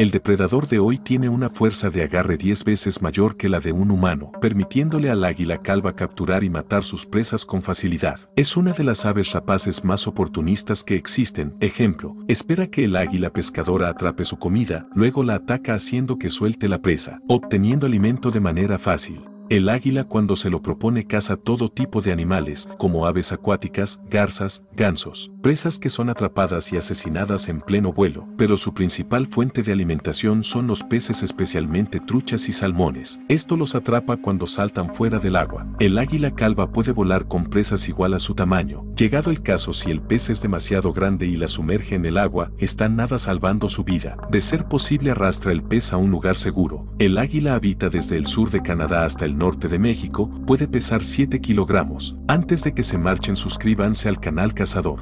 El depredador de hoy tiene una fuerza de agarre 10 veces mayor que la de un humano, permitiéndole al águila calva capturar y matar sus presas con facilidad. Es una de las aves rapaces más oportunistas que existen. Ejemplo, espera que el águila pescadora atrape su comida, luego la ataca haciendo que suelte la presa, obteniendo alimento de manera fácil. El águila cuando se lo propone caza todo tipo de animales, como aves acuáticas, garzas, gansos, presas que son atrapadas y asesinadas en pleno vuelo, pero su principal fuente de alimentación son los peces especialmente truchas y salmones. Esto los atrapa cuando saltan fuera del agua. El águila calva puede volar con presas igual a su tamaño. Llegado el caso si el pez es demasiado grande y la sumerge en el agua, está nada salvando su vida. De ser posible arrastra el pez a un lugar seguro. El águila habita desde el sur de Canadá hasta el norte de México puede pesar 7 kilogramos. Antes de que se marchen suscríbanse al canal Cazador.